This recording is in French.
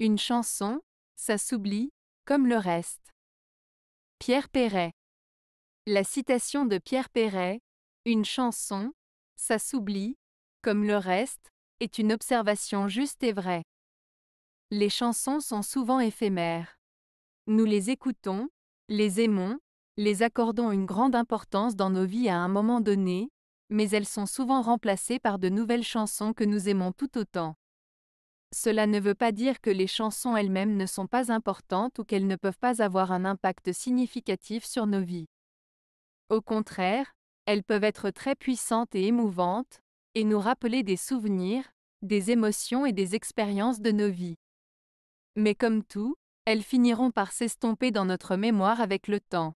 Une chanson, ça s'oublie, comme le reste. Pierre Perret. La citation de Pierre Perret, Une chanson, ça s'oublie, comme le reste, est une observation juste et vraie. Les chansons sont souvent éphémères. Nous les écoutons, les aimons, les accordons une grande importance dans nos vies à un moment donné, mais elles sont souvent remplacées par de nouvelles chansons que nous aimons tout autant. Cela ne veut pas dire que les chansons elles-mêmes ne sont pas importantes ou qu'elles ne peuvent pas avoir un impact significatif sur nos vies. Au contraire, elles peuvent être très puissantes et émouvantes, et nous rappeler des souvenirs, des émotions et des expériences de nos vies. Mais comme tout, elles finiront par s'estomper dans notre mémoire avec le temps.